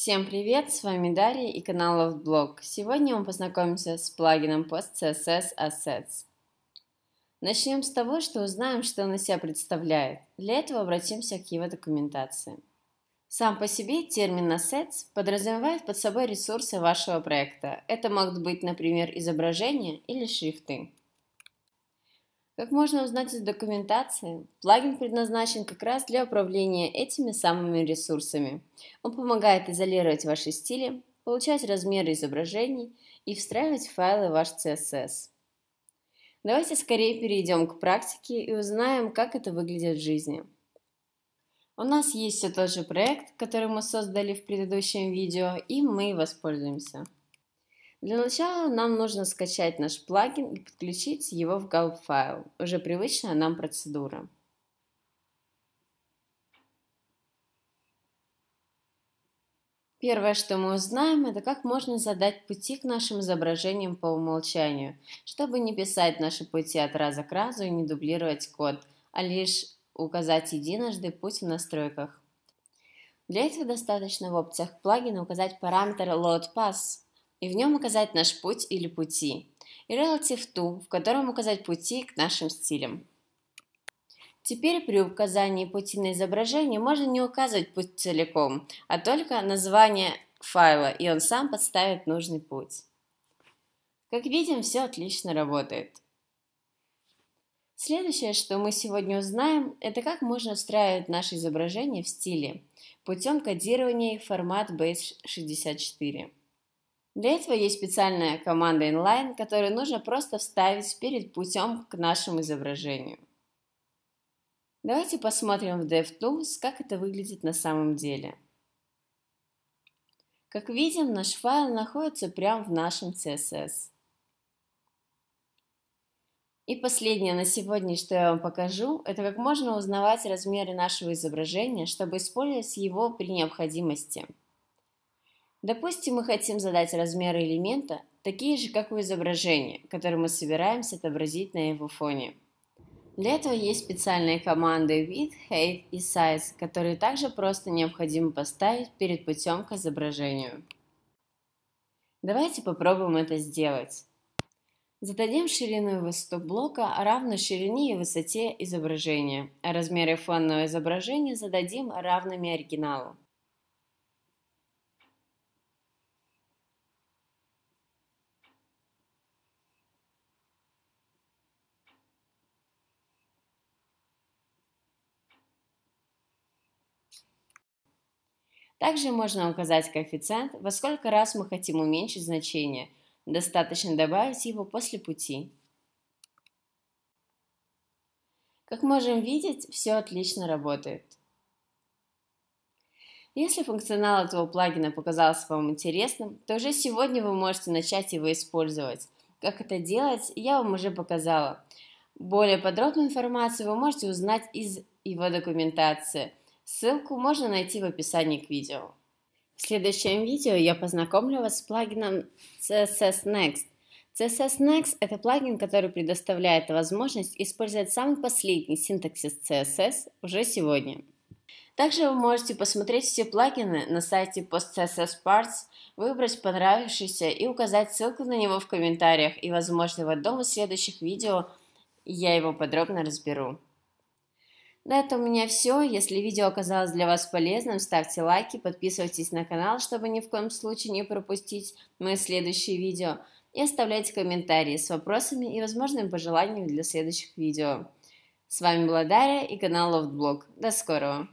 Всем привет, с вами Дарья и канал Loveblog. Сегодня мы познакомимся с плагином PostCSS Assets. Начнем с того, что узнаем, что он из себя представляет. Для этого обратимся к его документации. Сам по себе термин assets подразумевает под собой ресурсы вашего проекта. Это могут быть, например, изображения или шрифты. Как можно узнать из документации, плагин предназначен как раз для управления этими самыми ресурсами. Он помогает изолировать ваши стили, получать размеры изображений и встраивать файлы в ваш CSS. Давайте скорее перейдем к практике и узнаем, как это выглядит в жизни. У нас есть все тот же проект, который мы создали в предыдущем видео, и мы воспользуемся. Для начала нам нужно скачать наш плагин и подключить его в Gulp файл, уже привычная нам процедура. Первое, что мы узнаем, это как можно задать пути к нашим изображениям по умолчанию, чтобы не писать наши пути от раза к разу и не дублировать код, а лишь указать единожды путь в настройках. Для этого достаточно в опциях плагина указать параметр loadPass, и в нем указать наш путь или пути, и relative to, в котором указать пути к нашим стилям. Теперь при указании пути на изображение можно не указывать путь целиком, а только название файла, и он сам подставит нужный путь. Как видим, все отлично работает. Следующее, что мы сегодня узнаем, это как можно встраивать наше изображение в стиле путем кодирования формат Base 64. Для этого есть специальная команда inline, которую нужно просто вставить перед путем к нашему изображению. Давайте посмотрим в DevTools, как это выглядит на самом деле. Как видим, наш файл находится прямо в нашем CSS. И последнее на сегодня, что я вам покажу, это как можно узнавать размеры нашего изображения, чтобы использовать его при необходимости. Допустим, мы хотим задать размеры элемента, такие же, как у изображения, которое мы собираемся отобразить на его фоне. Для этого есть специальные команды width, height и size, которые также просто необходимо поставить перед путем к изображению. Давайте попробуем это сделать. Зададим ширину и высоту блока а равно ширине и высоте изображения, а размеры фонного изображения зададим равными оригиналу. Также можно указать коэффициент, во сколько раз мы хотим уменьшить значение. Достаточно добавить его после пути. Как можем видеть, все отлично работает. Если функционал этого плагина показался вам интересным, то уже сегодня вы можете начать его использовать. Как это делать, я вам уже показала. Более подробную информацию вы можете узнать из его документации – Ссылку можно найти в описании к видео. В следующем видео я познакомлю вас с плагином CSS Next. CSS Next – это плагин, который предоставляет возможность использовать самый последний синтаксис CSS уже сегодня. Также вы можете посмотреть все плагины на сайте PostCSS Parts, выбрать понравившийся и указать ссылку на него в комментариях, и, возможно, в одном из следующих видео я его подробно разберу. На этом у меня все. Если видео оказалось для вас полезным, ставьте лайки, подписывайтесь на канал, чтобы ни в коем случае не пропустить мои следующие видео. И оставляйте комментарии с вопросами и возможными пожеланиями для следующих видео. С вами была Дарья и канал LoftBlog. До скорого!